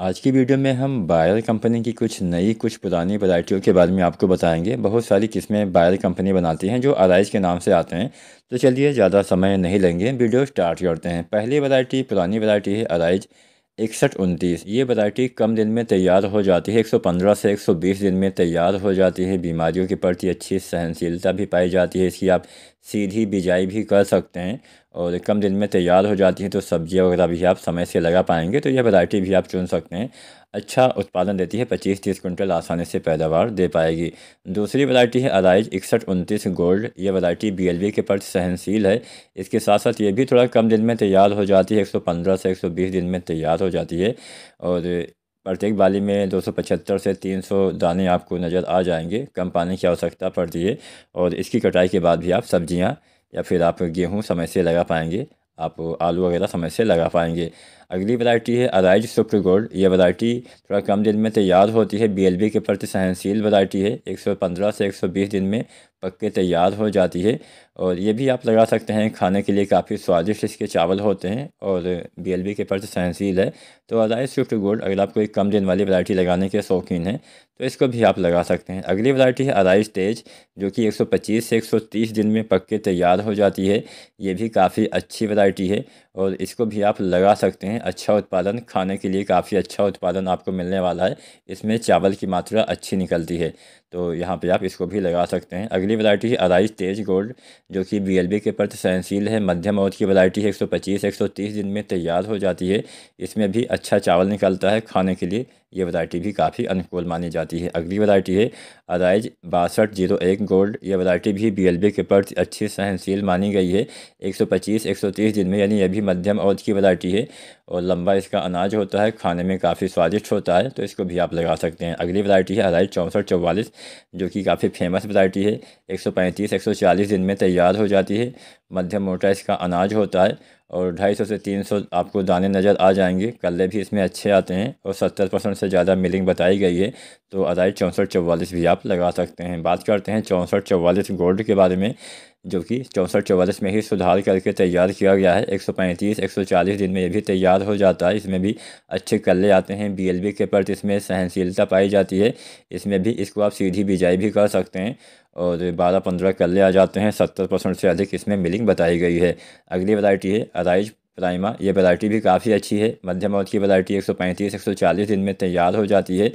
आज की वीडियो में हम बायर कंपनी की कुछ नई कुछ पुरानी वैरायटियों के बारे में आपको बताएंगे बहुत सारी किस्में बायर कंपनी बनाती हैं जो अराइज के नाम से आते हैं तो चलिए ज़्यादा समय नहीं लेंगे वीडियो स्टार्ट करते हैं पहली वैरायटी पुरानी वैरायटी है अराइज़ इकसठ उनतीस ये वैरायटी कम दिन में तैयार हो जाती है 115 से 120 दिन में तैयार हो जाती है बीमारियों के प्रति अच्छी सहनशीलता भी पाई जाती है इसकी आप सीधी बिजाई भी कर सकते हैं और कम दिन में तैयार हो जाती है तो सब्जियाँ वगैरह भी आप समय से लगा पाएंगे तो यह वैरायटी भी आप चुन सकते हैं अच्छा उत्पादन देती है पच्चीस तीस कुंटल आसानी से पैदावार दे पाएगी दूसरी वैरायटी है अलाइज इकसठ उनतीस गोल्ड ये वैरायटी बी के प्रति सहनशील है इसके साथ साथ ये भी थोड़ा कम दिन में तैयार हो जाती है एक सौ पंद्रह से एक सौ बीस दिन में तैयार हो जाती है और प्रत्येक बाली में 275 से 300 दाने आपको नज़र आ जाएंगे कम पानी की आवश्यकता पड़ती है और इसकी कटाई के बाद भी आप सब्जियां या फिर आप गेहूं समय से लगा पाएंगे आप आलू वगैरह समय से लगा पाएंगे अगली वैरायटी है अराइज सुप्र गोल्ड ये वैरायटी थोड़ा कम दिन में तैयार होती है बीएलबी के प्रति सहनशील वैरायटी है 115 से 120 दिन में पक के तैयार हो जाती है और ये भी आप लगा सकते हैं खाने के लिए काफ़ी स्वादिष्ट इसके चावल होते हैं और बीएलबी के पर्स सहनशील है तो अलाय स्विफ्ट गोल्ड अगर आप कोई कम दिन वाली वैरायटी लगाने के शौकीन हैं तो इसको भी आप लगा सकते हैं अगली वैरायटी है अराइज तेज जो कि 125 से 130 दिन में पक के तैयार हो जाती है ये भी काफ़ी अच्छी वरायटी है और इसको भी आप लगा सकते हैं अच्छा उत्पादन खाने के लिए काफ़ी अच्छा उत्पादन आपको मिलने वाला है इसमें चावल की मात्रा अच्छी निकलती है तो यहाँ पर आप इसको भी लगा सकते हैं अगली पहली वैरायटी है अराइज तेज गोल्ड जो कि बी के प्रति सहनशील है मध्यम अवध की वैरायटी है एक सौ दिन में तैयार हो जाती है इसमें भी अच्छा चावल निकलता है खाने के लिए ये वैरायटी भी काफ़ी अनुकूल मानी जाती है अगली वैरायटी है अराइज बासठ जीरो एक गोल्ड ये वैरायटी भी बी के प्रति अच्छी सहनशील मानी गई है सौ तीस दिन में यानी यह भी मध्यम अवध की वैरायटी है और लंबा इसका अनाज होता है खाने में काफ़ी स्वादिष्ट होता है तो इसको भी आप लगा सकते हैं अगली वरायटी है अराइज चौंसठ चौवालीस जो कि काफ़ी फेमस वरायटी है 135 140 दिन में तैयार हो जाती है मध्यम मोटा इसका अनाज होता है और 250 से 300 आपको दाने नज़र आ जाएंगे कल्ले भी इसमें अच्छे आते हैं और 70 परसेंट से ज़्यादा मिलिंग बताई गई है तो अदाई चौंसठ चौवालीस भी आप लगा सकते हैं बात करते हैं चौंसठ चौवालीस गोल्ड के बारे में जो कि चौंसठ चौवालीस में ही सुधार करके तैयार किया गया है 135 140 दिन में ये भी तैयार हो जाता है इसमें भी अच्छे कल्ले आते हैं बीएलबी के प्रति इसमें सहनशीलता पाई जाती है इसमें भी इसको आप सीधी बिजाई भी कर सकते हैं और बारह पंद्रह कल्ले आ जाते हैं सत्तर परसेंट से अधिक इसमें मिलिंग बताई गई है अगली वरायटी है अराइज प्राइमा ये वरायटी भी काफ़ी अच्छी है मध्यम अवध की वरायटी 135 140 दिन में तैयार हो जाती है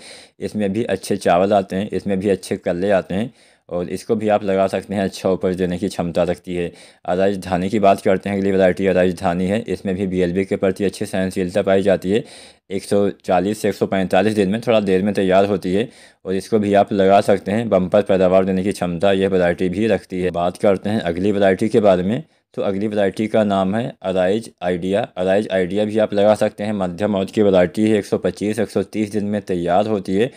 इसमें भी अच्छे चावल आते हैं इसमें भी अच्छे कल्ले आते हैं और इसको भी आप लगा सकते हैं अच्छा उपज देने की क्षमता रखती है अराज धानी की बात करते हैं अगली वैरायटी अराज धानी है इसमें भी बीएलबी के प्रति अच्छी सहनशीलता पाई जाती है 140 से 145 दिन में थोड़ा देर में तैयार होती है और इसको भी आप लगा सकते हैं बम्पर पैदावार देने की क्षमता यह वैरायटी भी रखती है बात करते हैं अगली वैरायटी के बारे में तो अगली वैरायटी का नाम है अराइज आइडिया अराइज आइडिया भी आप लगा सकते हैं मध्यम अवध की वैरायटी है 125 130 दिन में तैयार होती है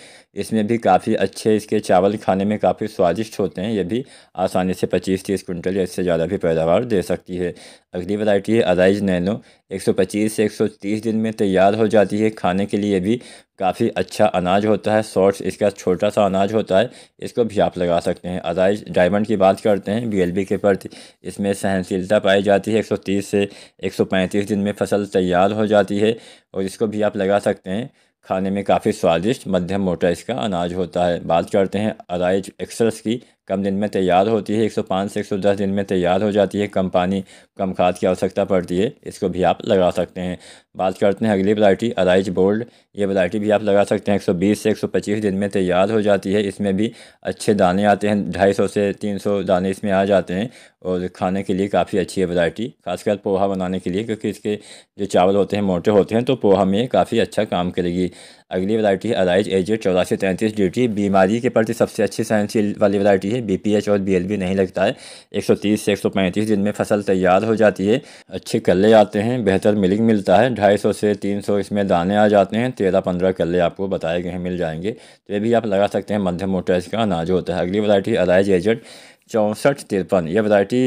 इसमें भी काफ़ी अच्छे इसके चावल खाने में काफ़ी स्वादिष्ट होते हैं ये भी आसानी से 25 तीस कुंटल या इससे ज़्यादा भी पैदावार दे सकती है अगली वैरायटी है अराइज नैनो 125 से 130 दिन में तैयार हो जाती है खाने के लिए भी काफ़ी अच्छा अनाज होता है शॉर्ट्स इसका छोटा सा अनाज होता है इसको भी आप लगा सकते हैं अदाइज डायमंड की बात करते हैं बीएलबी के प्रति इसमें सहनशीलता पाई जाती है 130 से 135 दिन में फसल तैयार हो जाती है और इसको भी आप लगा सकते हैं खाने में काफ़ी स्वादिष्ट मध्यम मोटा इसका अनाज होता है बात करते हैं अदाइज एक्सरस की कम दिन में तैयार होती है 105 से 110 दिन में तैयार हो जाती है कम पानी कम खाद की आवश्यकता पड़ती है इसको भी आप लगा सकते हैं बात करते हैं अगली वरायटी अराइज बोल्ड ये वरायटी भी आप लगा सकते हैं 120 से 125 दिन में तैयार हो जाती है इसमें भी अच्छे दाने आते हैं 250 से 300 दाने इसमें आ जाते हैं और खाने के लिए काफ़ी अच्छी है वरायटी खासकर पोहा बनाने के लिए क्योंकि इसके जो चावल होते हैं मोटे होते हैं तो पोहा में काफ़ी अच्छा काम करेगी अगली वरायटी है अराइज एजेड चौरासी तैंतीस ड्यूटी बीमारी के प्रति सबसे अच्छी सहनशील वाली वरायटी है है बीपीएच और बीएलबी नहीं लगता है 130 से 135 दिन में फसल तैयार हो जाती है अच्छे कल्ले आते हैं बेहतर मिलिंग मिलता है 250 से 300 इसमें दाने आ जाते हैं तेरह पंद्रह कल्ले आपको बताए गए हैं मिल जाएंगे तो ये भी आप लगा सकते हैं मध्यम मोटर्स का अनाज होता है अगली वरायटी अराइज एजेंट चौंसठ तिरपन ये वरायटी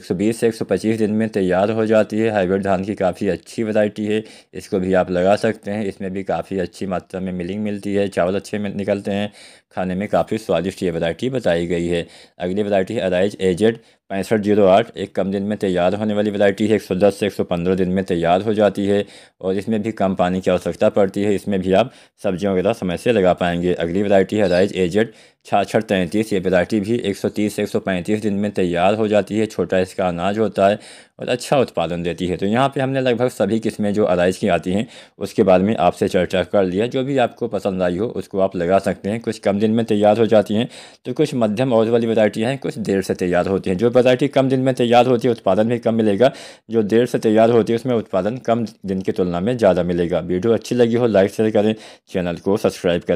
120 से 125 दिन में तैयार हो जाती है हाइब्रिड धान की काफ़ी अच्छी वैरायटी है इसको भी आप लगा सकते हैं इसमें भी काफ़ी अच्छी मात्रा में मिलिंग मिलती है चावल अच्छे निकलते हैं खाने में काफ़ी स्वादिष्ट ये वैरायटी बताई गई है अगली वैरायटी है अराइज एजेड पैंसठ जीरो आठ एक कम दिन में तैयार होने वाली वैरायटी है एक सौ दस से एक सौ पंद्रह दिन में तैयार हो जाती है और इसमें भी कम पानी की आवश्यकता पड़ती है इसमें भी आप सब्जियों वगैरह समय से लगा पाएंगे अगली वैरायटी है राइज एजेड छाछठ तैंतीस ये वैरायटी भी एक सौ तीस से एक सौ पैंतीस दिन में तैयार हो जाती है छोटा इसका अनाज होता है और अच्छा उत्पादन देती है तो यहाँ पर हमने लगभग सभी किस्में जो अराइज की आती हैं उसके बारे में आपसे चर्चा कर लिया जो भी आपको पसंद आई हो उसको आप लगा सकते हैं कुछ कम दिन में तैयार हो जाती हैं तो कुछ मध्यम और वाली वैरायटियाँ हैं कुछ देर से तैयार होती हैं जो वैरायटी कम दिन में तैयार होती है उत्पादन भी कम मिलेगा जो देर से तैयार होती है उसमें उत्पादन कम दिन की तुलना में ज़्यादा मिलेगा वीडियो अच्छी लगी हो लाइक शेयर करें चैनल को सब्सक्राइब करें